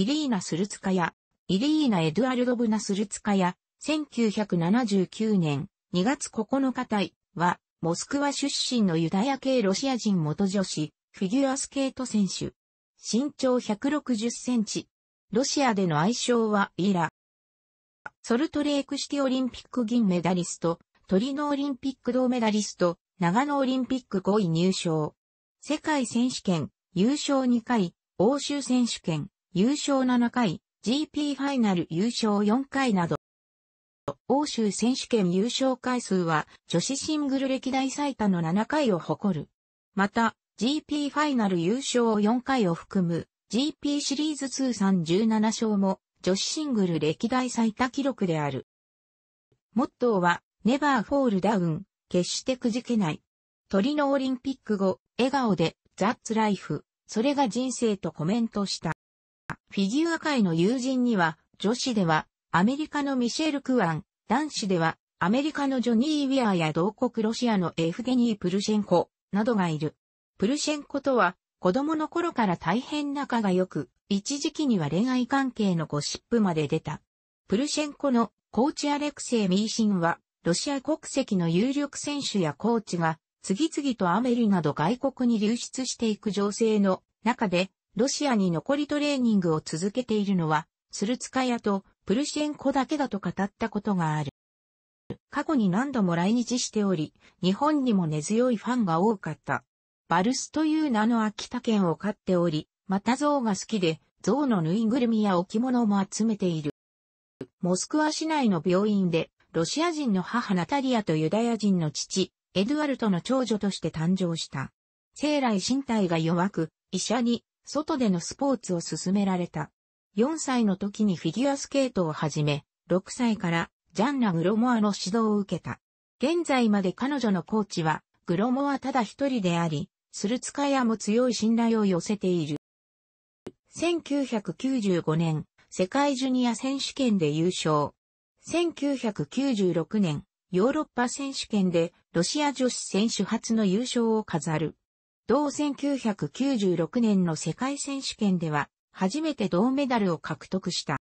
イリーナ・スルツカヤ、イリーナ・エドゥアルドブナ・スルツカヤ、1979年2月9日隊は、モスクワ出身のユダヤ系ロシア人元女子、フィギュアスケート選手。身長160センチ。ロシアでの愛称はイラ。ソルトレークシティオリンピック銀メダリスト、トリノオリンピック銅メダリスト、長野オリンピック5位入賞。世界選手権、優勝2回、欧州選手権、優勝7回、GP ファイナル優勝4回など、欧州選手権優勝回数は女子シングル歴代最多の7回を誇る。また、GP ファイナル優勝4回を含む GP シリーズ通算17勝も女子シングル歴代最多記録である。モットーは、ネバーフォールダウン、決してくじけない。トリノオリンピック後、笑顔で、ザッツライフ、それが人生とコメントした。フィギュア界の友人には、女子ではアメリカのミシェル・クワン、男子ではアメリカのジョニー・ウィアや同国ロシアのエフゲニー・プルシェンコなどがいる。プルシェンコとは子供の頃から大変仲が良く、一時期には恋愛関係のゴシップまで出た。プルシェンコのコーチアレクセイ・ミーシンは、ロシア国籍の有力選手やコーチが、次々とアメリなど外国に流出していく情勢の中で、ロシアに残りトレーニングを続けているのは、スルツカヤとプルシェンコだけだと語ったことがある。過去に何度も来日しており、日本にも根強いファンが多かった。バルスという名の秋田県を飼っており、また象が好きで、象のぬいぐるみや置物も集めている。モスクワ市内の病院で、ロシア人の母ナタリアとユダヤ人の父、エドゥアルトの長女として誕生した。生来身体が弱く、医者に外でのスポーツを勧められた。4歳の時にフィギュアスケートを始め、6歳からジャンナ・グロモアの指導を受けた。現在まで彼女のコーチは、グロモアただ一人であり、スルツカヤも強い信頼を寄せている。1995年、世界ジュニア選手権で優勝。1996年、ヨーロッパ選手権でロシア女子選手初の優勝を飾る。同1996年の世界選手権では、初めて銅メダルを獲得した。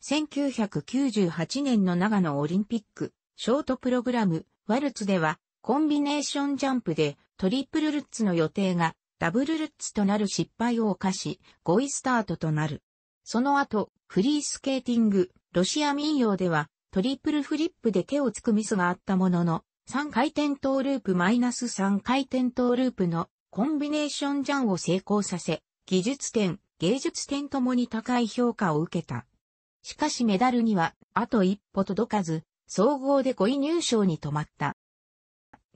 1998年の長野オリンピック、ショートプログラム、ワルツでは、コンビネーションジャンプでトリプルルッツの予定がダブルルッツとなる失敗を犯し、5位スタートとなる。その後、フリースケーティング、ロシア民謡ではトリプルフリップで手をつくミスがあったものの、3回転トーループマイナス3回転トーループのコンビネーションジャンを成功させ、技術点、芸術点ともに高い評価を受けた。しかしメダルにはあと一歩届かず、総合で5位入賞に止まった。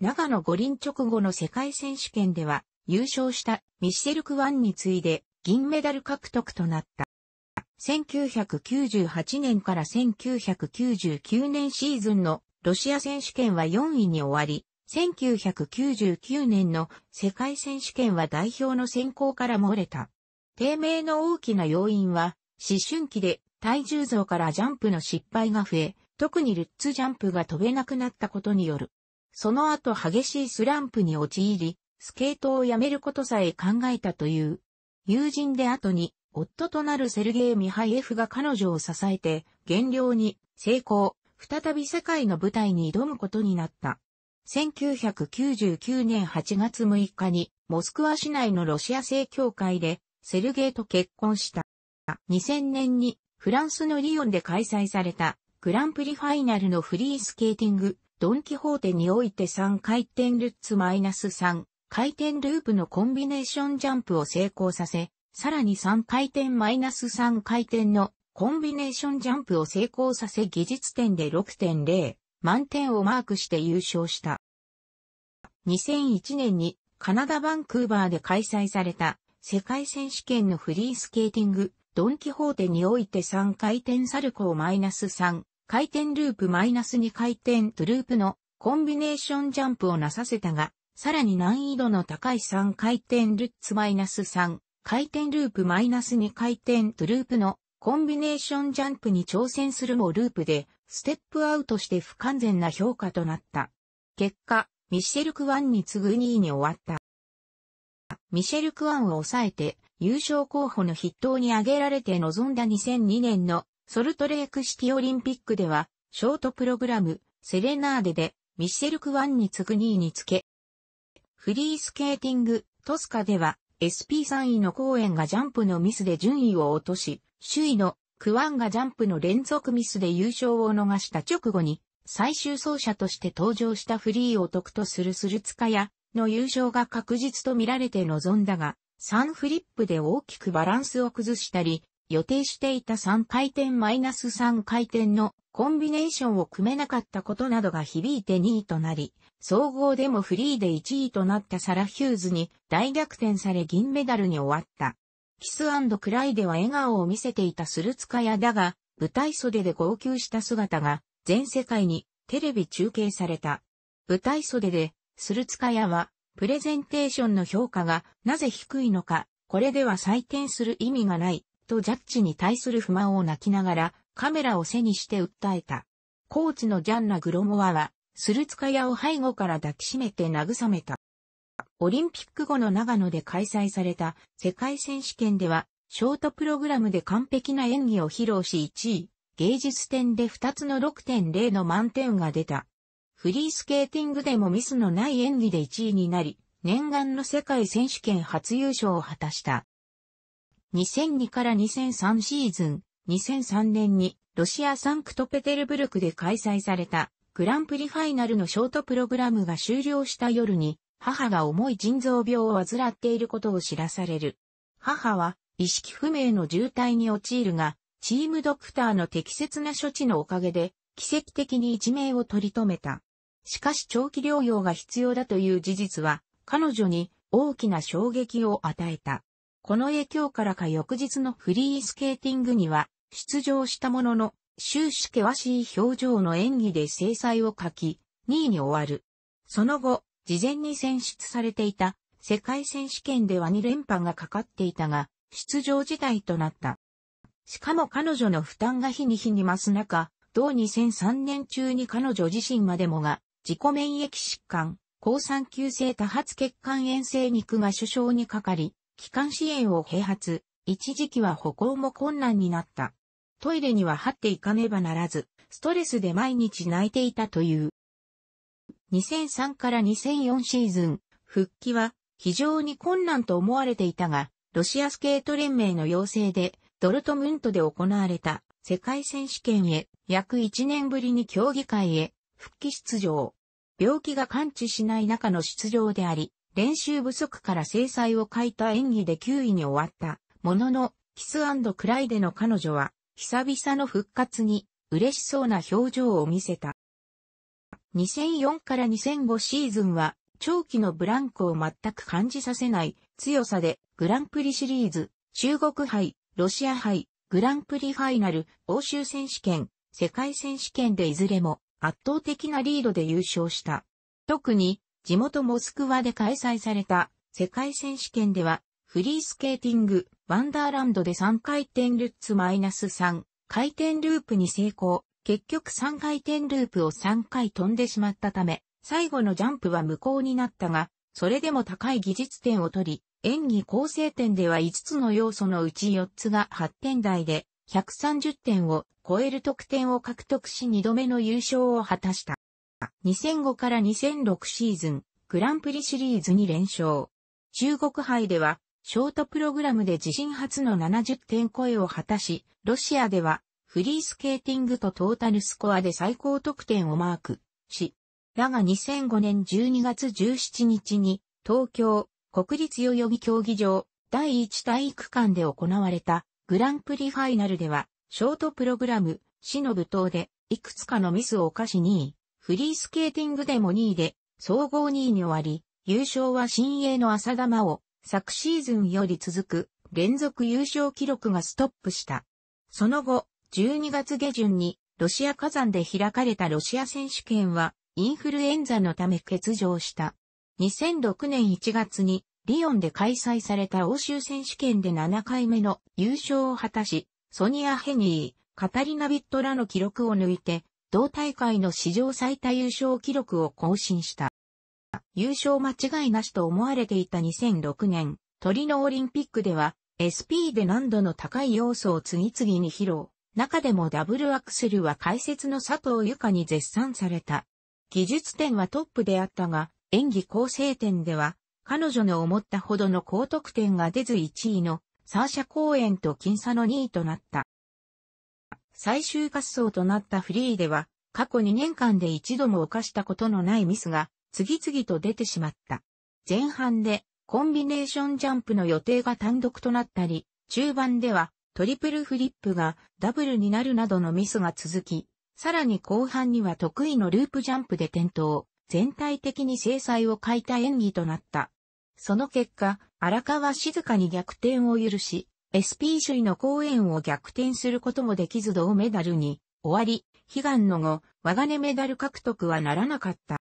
長野五輪直後の世界選手権では優勝したミシェル・クワンに次いで銀メダル獲得となった。1998年から1999年シーズンのロシア選手権は4位に終わり、1999年の世界選手権は代表の選考から漏れた。低迷の大きな要因は、思春期で体重増からジャンプの失敗が増え、特にルッツジャンプが飛べなくなったことによる。その後激しいスランプに陥り、スケートをやめることさえ考えたという。友人で後に、夫となるセルゲイ・ミハイエフが彼女を支えて、減量に成功。再び世界の舞台に挑むことになった。1999年8月6日に、モスクワ市内のロシア正教会で、セルゲイと結婚した。2000年に、フランスのリヨンで開催された、グランプリファイナルのフリースケーティング、ドンキホーテにおいて3回転ルッツマイナス3、回転ループのコンビネーションジャンプを成功させ、さらに3回転マイナス3回転のコンビネーションジャンプを成功させ技術点で6.0満点をマークして優勝した。2001年にカナダバンクーバーで開催された世界選手権のフリースケーティングドンキホーテにおいて3回転サルコーマイナス3回転ループマイナス2回転トゥループのコンビネーションジャンプをなさせたが、さらに難易度の高い3回転ルッツマイナス3回転ループマイナス2回転トゥループのコンビネーションジャンプに挑戦するもループで、ステップアウトして不完全な評価となった。結果、ミシェル・クワンに次ぐ2位に終わった。ミシェル・クワンを抑えて、優勝候補の筆頭に挙げられて臨んだ2002年のソルトレークシティオリンピックでは、ショートプログラム、セレナーデで、ミシェル・クワンに次ぐ2位につけ、フリースケーティング、トスカでは、SP3 位の公演がジャンプのミスで順位を落とし、首位のクワンがジャンプの連続ミスで優勝を逃した直後に、最終走者として登場したフリーを得とするスルツカヤの優勝が確実と見られて臨んだが、3フリップで大きくバランスを崩したり、予定していた3回転マイナス3回転のコンビネーションを組めなかったことなどが響いて2位となり、総合でもフリーで1位となったサラ・ヒューズに大逆転され銀メダルに終わった。キスクライでは笑顔を見せていたスルツカヤだが、舞台袖で号泣した姿が全世界にテレビ中継された。舞台袖でスルツカヤはプレゼンテーションの評価がなぜ低いのか、これでは採点する意味がないとジャッジに対する不満を泣きながらカメラを背にして訴えた。コーチのジャンナ・グロモアは、スルツカヤを背後から抱きしめて慰めた。オリンピック後の長野で開催された世界選手権では、ショートプログラムで完璧な演技を披露し1位、芸術点で2つの6.0の満点が出た。フリースケーティングでもミスのない演技で1位になり、念願の世界選手権初優勝を果たした。2002から2003シーズン、2003年にロシアサンクトペテルブルクで開催されたグランプリファイナルのショートプログラムが終了した夜に母が重い腎臓病を患っていることを知らされる。母は意識不明の重体に陥るが、チームドクターの適切な処置のおかげで、奇跡的に一命を取り留めた。しかし長期療養が必要だという事実は、彼女に大きな衝撃を与えた。この影響からか翌日のフリースケーティングには、出場したものの、終始険しい表情の演技で制裁を書き、2位に終わる。その後、事前に選出されていた世界選手権では2連覇がかかっていたが、出場辞退となった。しかも彼女の負担が日に日に増す中、同2003年中に彼女自身までもが、自己免疫疾患、抗酸球性多発血管炎性肉が首相にかかり、気管支炎を併発、一時期は歩行も困難になった。トイレには張っていかねばならず、ストレスで毎日泣いていたという。2003から2004シーズン、復帰は非常に困難と思われていたが、ロシアスケート連盟の要請で、ドルトムントで行われた世界選手権へ、約1年ぶりに競技会へ、復帰出場。病気が完治しない中の出場であり、練習不足から制裁を欠いた演技で9位に終わった。ものの、キスクライでの彼女は、久々の復活に嬉しそうな表情を見せた。2004から2005シーズンは、長期のブランクを全く感じさせない強さで、グランプリシリーズ、中国杯、ロシア杯、グランプリファイナル、欧州選手権、世界選手権でいずれも圧倒的なリードで優勝した。特に、地元モスクワで開催された世界選手権では、フリースケーティング、ワンダーランドで3回転ルッツマイナス3、回転ループに成功、結局3回転ループを3回飛んでしまったため、最後のジャンプは無効になったが、それでも高い技術点を取り、演技構成点では5つの要素のうち4つが8点台で、130点を超える得点を獲得し2度目の優勝を果たした。2005から2006シーズン、グランプリシリーズに連勝。中国杯では、ショートプログラムで自身初の70点超えを果たし、ロシアではフリースケーティングとトータルスコアで最高得点をマークし、だが2005年12月17日に東京国立代々木競技場第1体育館で行われたグランプリファイナルではショートプログラム、死の舞踏でいくつかのミスを犯し2位、フリースケーティングでも2位で総合2位に終わり、優勝は新鋭の浅田真央、昨シーズンより続く連続優勝記録がストップした。その後、12月下旬にロシア火山で開かれたロシア選手権はインフルエンザのため欠場した。2006年1月にリヨンで開催された欧州選手権で7回目の優勝を果たし、ソニア・ヘニー、カタリナ・ビットらの記録を抜いて、同大会の史上最多優勝記録を更新した。優勝間違いなしと思われていた2006年、トリノオリンピックでは、SP で難度の高い要素を次々に披露。中でもダブルアクセルは解説の佐藤由香に絶賛された。技術点はトップであったが、演技構成点では、彼女の思ったほどの高得点が出ず1位のサーシャ公演と僅差の2位となった。最終滑走となったフリーでは、過去2年間で一度も犯したことのないミスが、次々と出てしまった。前半で、コンビネーションジャンプの予定が単独となったり、中盤では、トリプルフリップがダブルになるなどのミスが続き、さらに後半には得意のループジャンプで転倒、全体的に制裁を欠いた演技となった。その結果、荒川静かに逆転を許し、SP 首位の公演を逆転することもできず銅メダルに終わり、悲願の後、我が根メダル獲得はならなかった。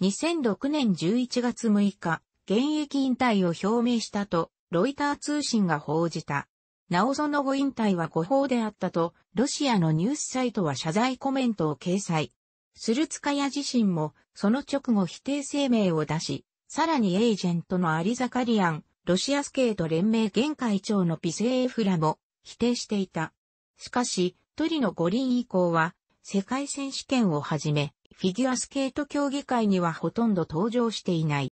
2006年11月6日、現役引退を表明したと、ロイター通信が報じた。なおそのご引退は誤報であったと、ロシアのニュースサイトは謝罪コメントを掲載。スルツカヤ自身も、その直後否定声明を出し、さらにエージェントのアリザカリアン、ロシアスケート連盟現会長のピセーフラも否定していた。しかし、トリの五輪以降は、世界選手権をはじめ、フィギュアスケート競技会にはほとんど登場していない。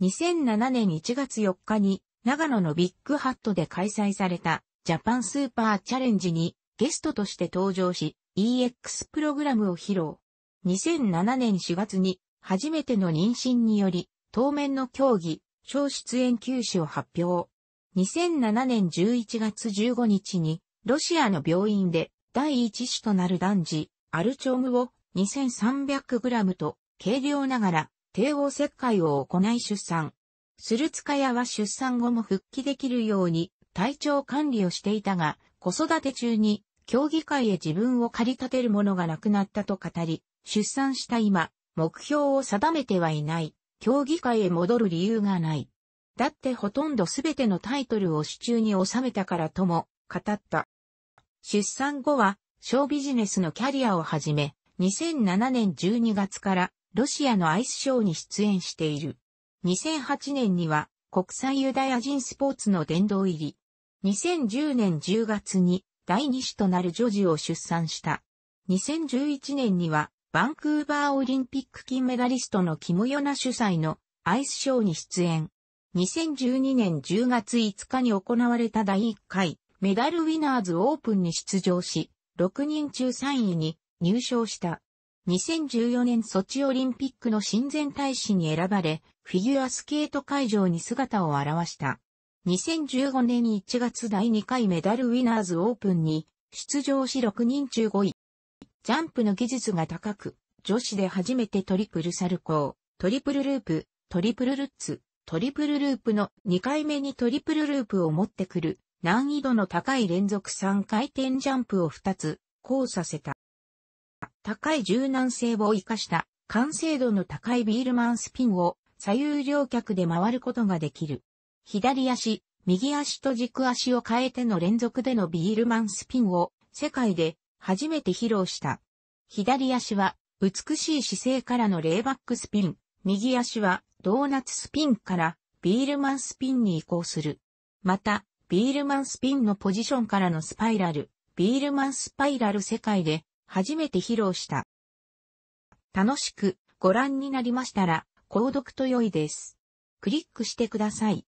2007年1月4日に長野のビッグハットで開催されたジャパンスーパーチャレンジにゲストとして登場し、EX プログラムを披露。2007年4月に初めての妊娠により、当面の競技、小出演休止を発表。2007年11月15日に、ロシアの病院で第一子となる男児、アルチョームを 2300g と軽量ながら帝王切開を行い出産。スルツカヤは出産後も復帰できるように体調管理をしていたが、子育て中に競技会へ自分を駆り立てるものがなくなったと語り、出産した今、目標を定めてはいない、競技会へ戻る理由がない。だってほとんどすべてのタイトルを手中に収めたからとも語った。出産後は、小ビジネスのキャリアをはじめ、2007年12月からロシアのアイスショーに出演している。2008年には国際ユダヤ人スポーツの殿堂入り。2010年10月に第2子となる女児を出産した。2011年にはバンクーバーオリンピック金メダリストのキムヨナ主催のアイスショーに出演。2012年10月5日に行われた第1回メダルウィナーズオープンに出場し、6人中3位に入賞した。2014年ソチオリンピックの親善大使に選ばれ、フィギュアスケート会場に姿を現した。2015年1月第2回メダルウィナーズオープンに出場し6人中5位。ジャンプの技術が高く、女子で初めてトリプルサルコー、トリプルループ、トリプルルッツ、トリプルループの2回目にトリプルループを持ってくる難易度の高い連続3回転ジャンプを2つ交差させた。高い柔軟性を活かした完成度の高いビールマンスピンを左右両脚で回ることができる。左足、右足と軸足を変えての連続でのビールマンスピンを世界で初めて披露した。左足は美しい姿勢からのレイバックスピン、右足はドーナツスピンからビールマンスピンに移行する。また、ビールマンスピンのポジションからのスパイラル、ビールマンスパイラル世界で初めて披露した。楽しくご覧になりましたら、購読と良いです。クリックしてください。